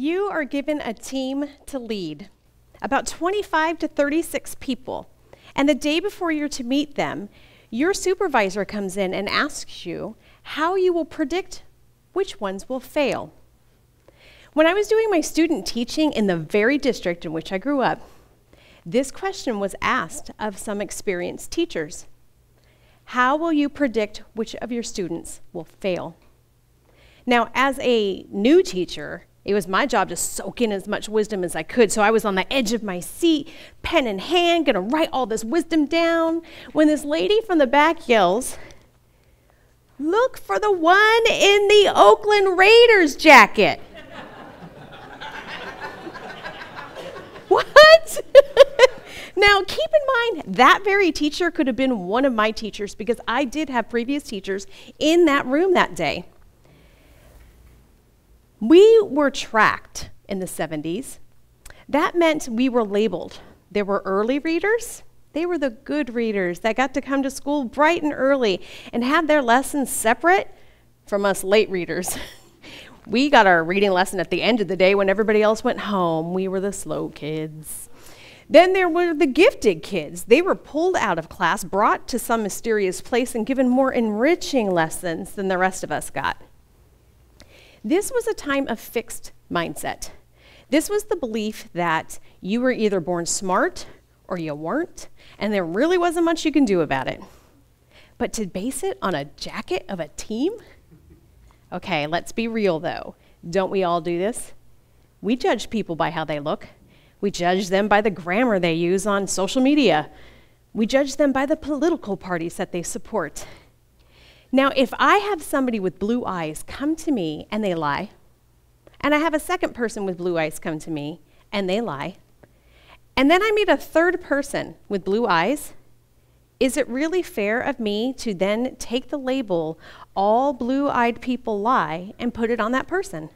You are given a team to lead, about 25 to 36 people. And the day before you're to meet them, your supervisor comes in and asks you how you will predict which ones will fail. When I was doing my student teaching in the very district in which I grew up, this question was asked of some experienced teachers How will you predict which of your students will fail? Now, as a new teacher, it was my job to soak in as much wisdom as I could. So I was on the edge of my seat, pen in hand, gonna write all this wisdom down. When this lady from the back yells, Look for the one in the Oakland Raiders jacket. what? now, keep in mind, that very teacher could have been one of my teachers because I did have previous teachers in that room that day. We were tracked in the 70s. That meant we were labeled. There were early readers. They were the good readers that got to come to school bright and early and have their lessons separate from us late readers. we got our reading lesson at the end of the day when everybody else went home. We were the slow kids. Then there were the gifted kids. They were pulled out of class, brought to some mysterious place, and given more enriching lessons than the rest of us got. This was a time of fixed mindset. This was the belief that you were either born smart or you weren't, and there really wasn't much you can do about it. But to base it on a jacket of a team? Okay, let's be real though. Don't we all do this? We judge people by how they look. We judge them by the grammar they use on social media. We judge them by the political parties that they support now, if I have somebody with blue eyes come to me and they lie, and I have a second person with blue eyes come to me and they lie, and then I meet a third person with blue eyes, is it really fair of me to then take the label, all blue eyed people lie, and put it on that person?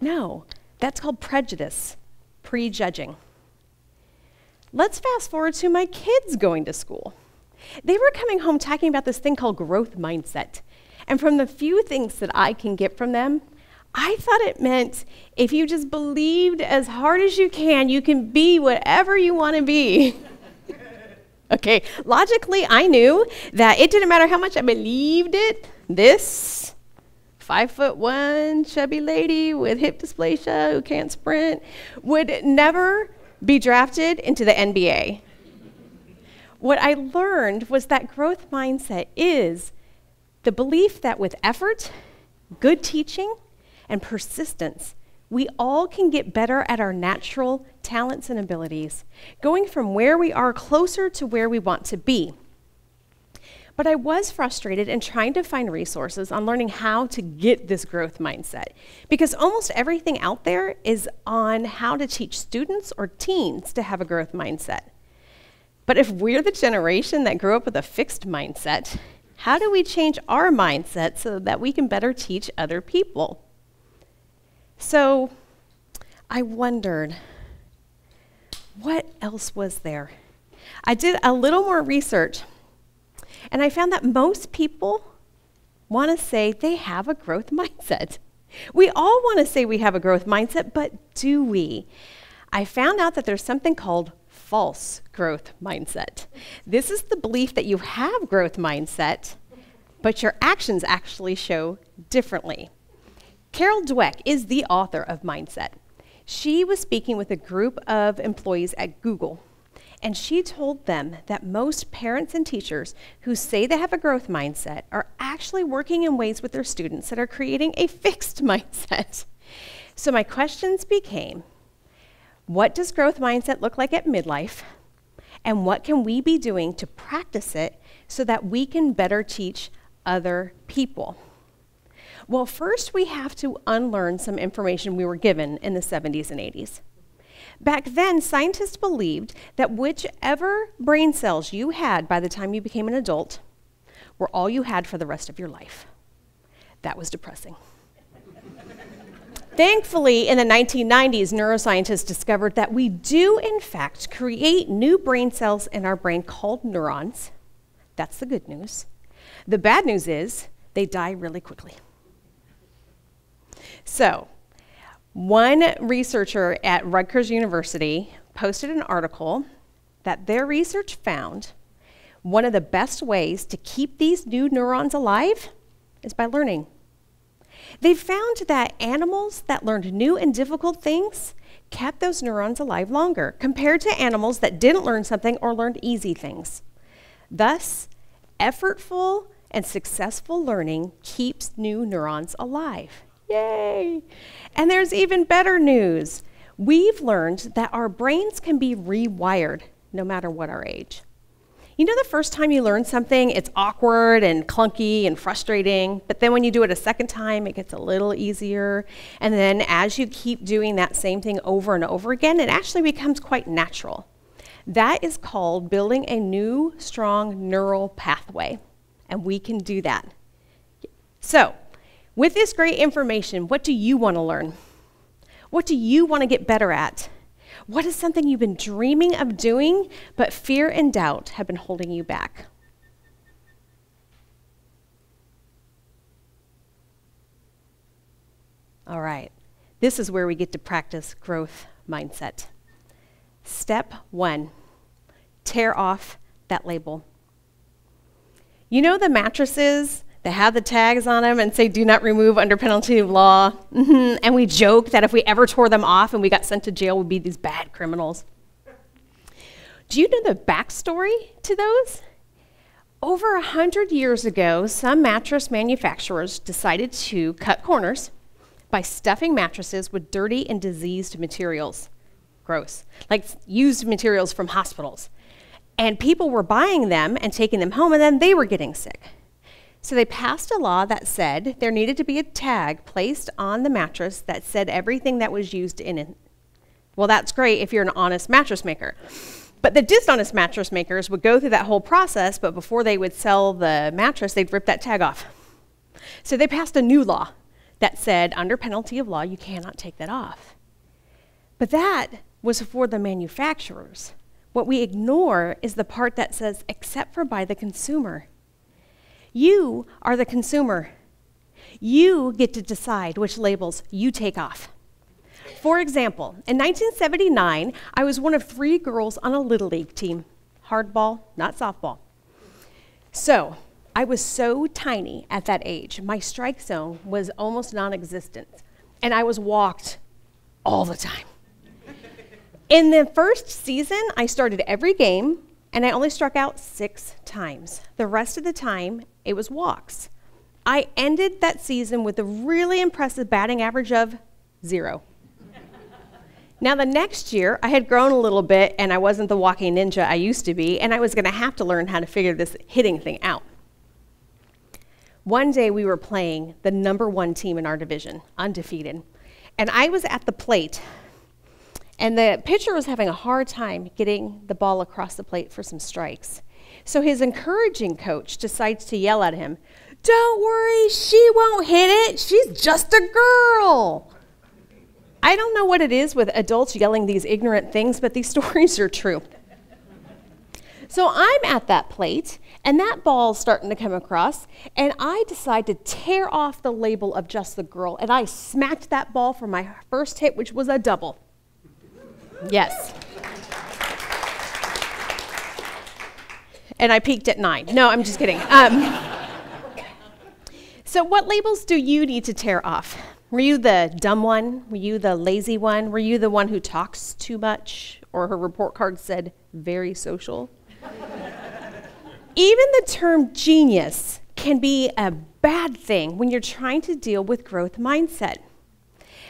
No, that's called prejudice, prejudging. Let's fast forward to my kids going to school. They were coming home talking about this thing called growth mindset. And from the few things that I can get from them, I thought it meant if you just believed as hard as you can, you can be whatever you want to be. okay, logically, I knew that it didn't matter how much I believed it, this five foot one chubby lady with hip dysplasia who can't sprint would never be drafted into the NBA what I learned was that growth mindset is the belief that with effort, good teaching, and persistence, we all can get better at our natural talents and abilities, going from where we are closer to where we want to be. But I was frustrated in trying to find resources on learning how to get this growth mindset because almost everything out there is on how to teach students or teens to have a growth mindset. But if we're the generation that grew up with a fixed mindset, how do we change our mindset so that we can better teach other people? So I wondered, what else was there? I did a little more research, and I found that most people want to say they have a growth mindset. We all want to say we have a growth mindset, but do we? I found out that there's something called false growth mindset. This is the belief that you have growth mindset, but your actions actually show differently. Carol Dweck is the author of Mindset. She was speaking with a group of employees at Google, and she told them that most parents and teachers who say they have a growth mindset are actually working in ways with their students that are creating a fixed mindset. So my questions became what does growth mindset look like at midlife? And what can we be doing to practice it so that we can better teach other people? Well, first we have to unlearn some information we were given in the 70s and 80s. Back then, scientists believed that whichever brain cells you had by the time you became an adult were all you had for the rest of your life. That was depressing. Thankfully, in the 1990s, neuroscientists discovered that we do, in fact, create new brain cells in our brain called neurons. That's the good news. The bad news is they die really quickly. So, one researcher at Rutgers University posted an article that their research found one of the best ways to keep these new neurons alive is by learning. They found that animals that learned new and difficult things kept those neurons alive longer compared to animals that didn't learn something or learned easy things. Thus, effortful and successful learning keeps new neurons alive. Yay! And there's even better news. We've learned that our brains can be rewired no matter what our age. You know, the first time you learn something, it's awkward and clunky and frustrating, but then when you do it a second time, it gets a little easier. And then as you keep doing that same thing over and over again, it actually becomes quite natural. That is called building a new, strong neural pathway, and we can do that. So, with this great information, what do you want to learn? What do you want to get better at? What is something you've been dreaming of doing, but fear and doubt have been holding you back? All right, this is where we get to practice growth mindset. Step one tear off that label. You know the mattresses that have the tags on them and say, do not remove under penalty of law. Mm-hmm. And we joke that if we ever tore them off and we got sent to jail, we'd be these bad criminals. Do you know the backstory to those? Over a hundred years ago, some mattress manufacturers decided to cut corners by stuffing mattresses with dirty and diseased materials. Gross. Like used materials from hospitals. And people were buying them and taking them home, and then they were getting sick. So they passed a law that said there needed to be a tag placed on the mattress that said everything that was used in it. Well, that's great if you're an honest mattress maker. But the dishonest mattress makers would go through that whole process, but before they would sell the mattress, they'd rip that tag off. So they passed a new law that said, under penalty of law, you cannot take that off. But that was for the manufacturers. What we ignore is the part that says, except for by the consumer. You are the consumer. You get to decide which labels you take off. For example, in 1979, I was one of three girls on a Little League team hardball, not softball. So, I was so tiny at that age, my strike zone was almost non existent, and I was walked all the time. In the first season, I started every game, and I only struck out six times. The rest of the time, it was walks. I ended that season with a really impressive batting average of zero. now, the next year, I had grown a little bit and I wasn't the walking ninja I used to be, and I was going to have to learn how to figure this hitting thing out. One day, we were playing the number one team in our division, undefeated, and I was at the plate and the pitcher was having a hard time getting the ball across the plate for some strikes. So his encouraging coach decides to yell at him, Don't worry, she won't hit it. She's just a girl. I don't know what it is with adults yelling these ignorant things, but these stories are true. So I'm at that plate, and that ball's starting to come across, and I decide to tear off the label of just the girl, and I smacked that ball for my first hit, which was a double. Yes. And I peaked at nine. No, I'm just kidding. Um, so, what labels do you need to tear off? Were you the dumb one? Were you the lazy one? Were you the one who talks too much? Or her report card said, very social? Even the term genius can be a bad thing when you're trying to deal with growth mindset.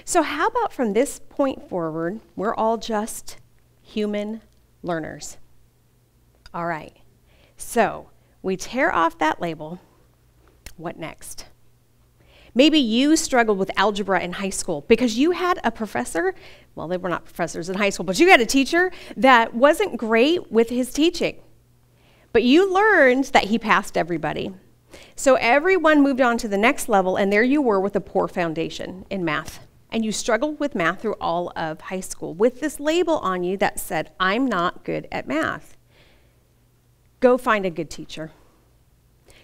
So, how about from this point forward, we're all just human learners? All right. So, we tear off that label. What next? Maybe you struggled with algebra in high school because you had a professor, well, they were not professors in high school, but you had a teacher that wasn't great with his teaching. But you learned that he passed everybody. So everyone moved on to the next level, and there you were with a poor foundation in math and you struggled with math through all of high school with this label on you that said, I'm not good at math, go find a good teacher.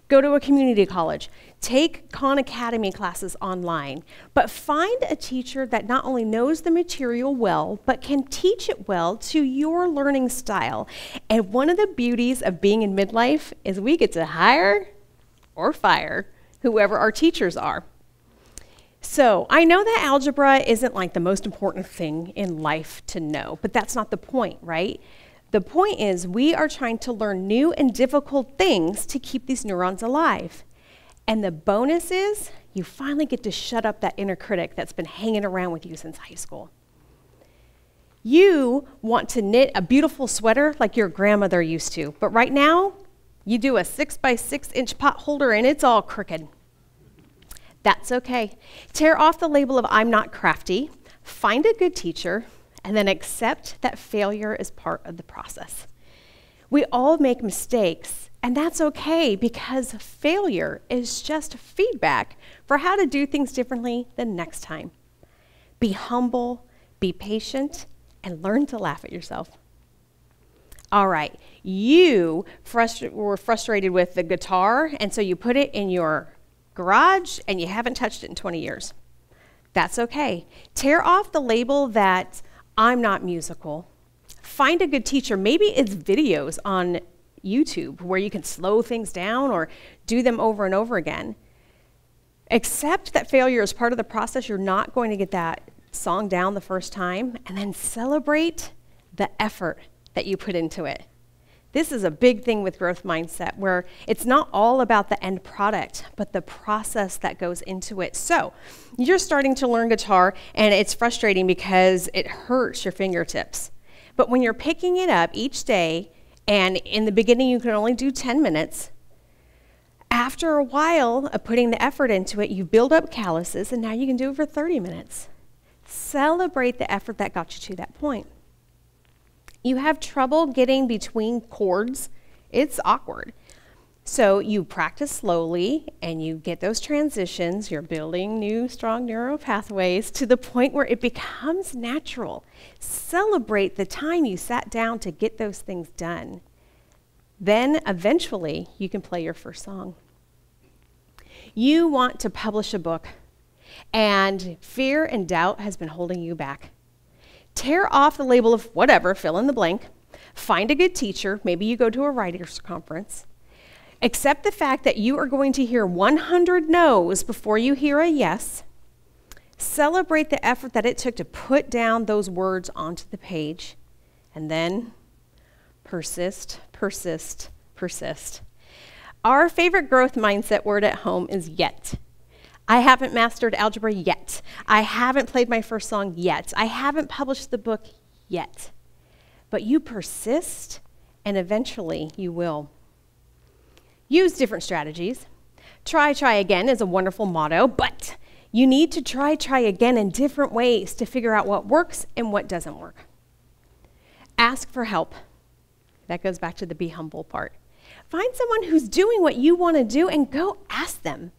Go to a community college. Take Khan Academy classes online. But find a teacher that not only knows the material well, but can teach it well to your learning style. And one of the beauties of being in midlife is we get to hire or fire whoever our teachers are. So I know that algebra isn't like the most important thing in life to know, but that's not the point, right? The point is we are trying to learn new and difficult things to keep these neurons alive. And the bonus is you finally get to shut up that inner critic that's been hanging around with you since high school. You want to knit a beautiful sweater like your grandmother used to, but right now, you do a six by six inch pot holder and it's all crooked. That's okay. Tear off the label of I'm not crafty, find a good teacher, and then accept that failure is part of the process. We all make mistakes, and that's okay because failure is just feedback for how to do things differently the next time. Be humble, be patient, and learn to laugh at yourself. All right, you frustra were frustrated with the guitar, and so you put it in your garage and you haven't touched it in 20 years. That's okay. Tear off the label that I'm not musical. Find a good teacher. Maybe it's videos on YouTube where you can slow things down or do them over and over again. Accept that failure is part of the process. You're not going to get that song down the first time, and then celebrate the effort that you put into it. This is a big thing with growth mindset where it's not all about the end product, but the process that goes into it. So you're starting to learn guitar and it's frustrating because it hurts your fingertips. But when you're picking it up each day, and in the beginning you can only do 10 minutes, after a while of putting the effort into it, you build up calluses and now you can do it for 30 minutes. Celebrate the effort that got you to that point you have trouble getting between chords, it's awkward. So you practice slowly and you get those transitions. You're building new strong neural pathways to the point where it becomes natural. Celebrate the time you sat down to get those things done. Then eventually you can play your first song. You want to publish a book and fear and doubt has been holding you back tear off the label of whatever, fill in the blank, find a good teacher, maybe you go to a writer's conference, accept the fact that you are going to hear 100 no's before you hear a yes, celebrate the effort that it took to put down those words onto the page, and then persist, persist, persist. Our favorite growth mindset word at home is yet. I haven't mastered algebra yet. I haven't played my first song yet. I haven't published the book yet. But you persist, and eventually you will. Use different strategies. Try, try again is a wonderful motto, but you need to try, try again in different ways to figure out what works and what doesn't work. Ask for help. That goes back to the be humble part. Find someone who's doing what you want to do and go ask them.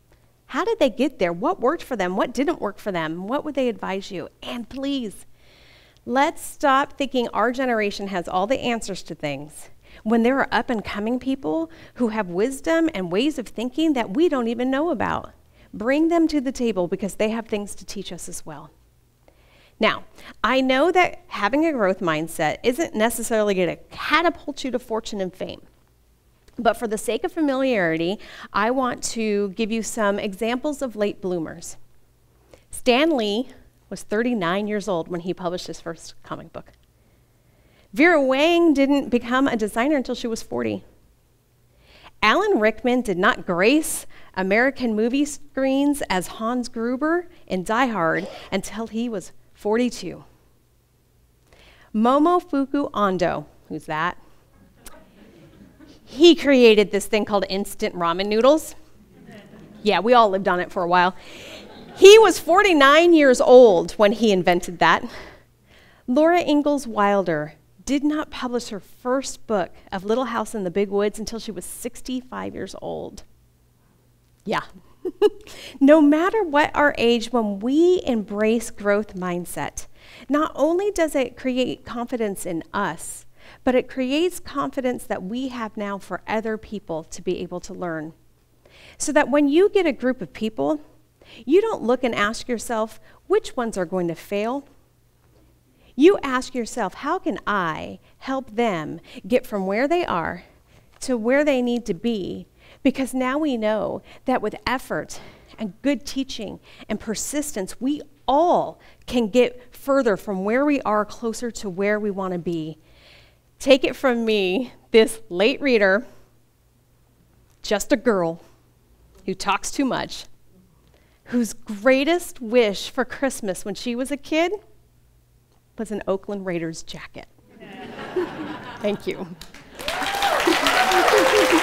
How did they get there? What worked for them? What didn't work for them? What would they advise you? And please, let's stop thinking our generation has all the answers to things when there are up and coming people who have wisdom and ways of thinking that we don't even know about. Bring them to the table because they have things to teach us as well. Now, I know that having a growth mindset isn't necessarily going to catapult you to fortune and fame. But for the sake of familiarity, I want to give you some examples of late bloomers. Stan Lee was 39 years old when he published his first comic book. Vera Wang didn't become a designer until she was 40. Alan Rickman did not grace American movie screens as Hans Gruber in Die Hard until he was 42. Momofuku Ando, who's that? he created this thing called instant ramen noodles. Yeah, we all lived on it for a while. He was 49 years old when he invented that. Laura Ingalls Wilder did not publish her first book of Little House in the Big Woods until she was 65 years old. Yeah. no matter what our age, when we embrace growth mindset, not only does it create confidence in us, but it creates confidence that we have now for other people to be able to learn. So that when you get a group of people, you don't look and ask yourself which ones are going to fail. You ask yourself, how can I help them get from where they are to where they need to be? Because now we know that with effort and good teaching and persistence, we all can get further from where we are closer to where we want to be. Take it from me, this late reader, just a girl who talks too much, whose greatest wish for Christmas when she was a kid was an Oakland Raiders jacket. Thank you.